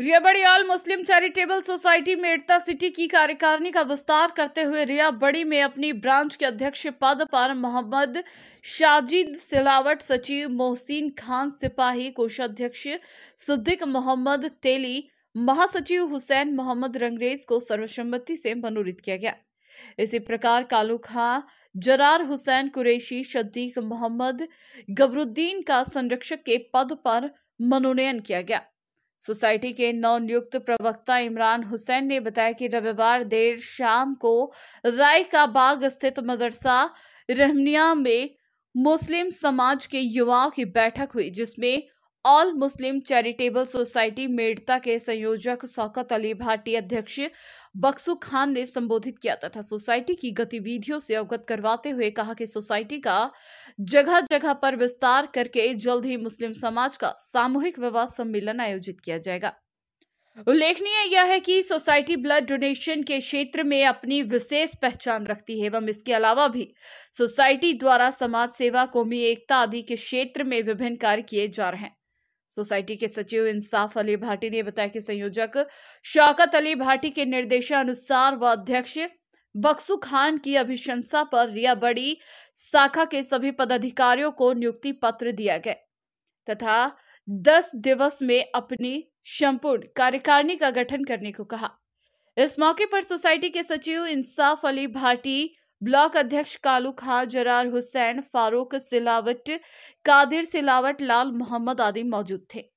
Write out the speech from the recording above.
Riyabari All Muslim Charitable Society Merta City की कार्यकारिणी का विस्तार करते हुए रियाबड़ी में अपनी ब्रांच के अध्यक्ष पद पर मोहम्मद शाजिद सिलावट सचिव मोहसिन खान सिपाही कोषाध्यक्ष सिद्दीक मोहम्मद तेली महासचिव हुसैन मोहम्मद रंगरेज को सर्वसम्मति से मनोनीत किया गया इसी प्रकार कालू खां जरार हुसैन कुरैशी शदीक मोहम्मद गबरुद्दीन का संरक्षक के पद पर मनोनयन किया गया सोसाइटी के नवनियुक्त प्रवक्ता इमरान हुसैन ने बताया कि रविवार देर शाम को राय का बाग स्थित मदरसा रहमनिया में मुस्लिम समाज के युवाओं की बैठक हुई जिसमें All Muslim Charitable Society Merta के संयोजक सौकत अली भाटी अध्यक्ष बक्सू खान ने संबोधित किया तथा सोसाइटी की गतिविधियों से अवगत करवाते हुए कहा कि सोसाइटी का जगह जगह पर विस्तार करके जल्द ही मुस्लिम समाज का सामूहिक विवाह सम्मेलन आयोजित किया जाएगा उल्लेखनीय यह है कि सोसाइटी ब्लड डोनेशन के क्षेत्र में अपनी विशेष पहचान रखती है एवं इसके अलावा भी सोसाइटी द्वारा समाज सेवा कौमी एकता आदि के क्षेत्र में विभिन्न कार्य किए जा रहे हैं सोसाइटी के सचिव इंसाफ अली भाटी ने बताया कि संयोजक शौकत अली भाटी के निर्देशानुसार व अध्यक्ष बक्सु खान की अभिशंसा पर रिया बड़ी शाखा के सभी पदाधिकारियों को नियुक्ति पत्र दिया गया तथा दस दिवस में अपनी संपूर्ण कार्यकारिणी का गठन करने को कहा इस मौके पर सोसाइटी के सचिव इंसाफ अली भाटी ब्लॉक अध्यक्ष कालू खा जरार हुसैन फारूक सिलावट कादिर सिलावट लाल मोहम्मद आदि मौजूद थे